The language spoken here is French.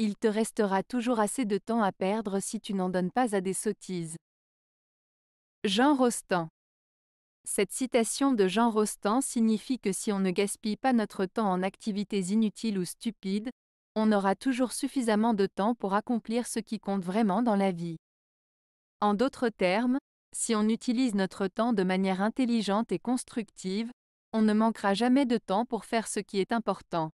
Il te restera toujours assez de temps à perdre si tu n'en donnes pas à des sottises. Jean Rostand Cette citation de Jean Rostand signifie que si on ne gaspille pas notre temps en activités inutiles ou stupides, on aura toujours suffisamment de temps pour accomplir ce qui compte vraiment dans la vie. En d'autres termes, si on utilise notre temps de manière intelligente et constructive, on ne manquera jamais de temps pour faire ce qui est important.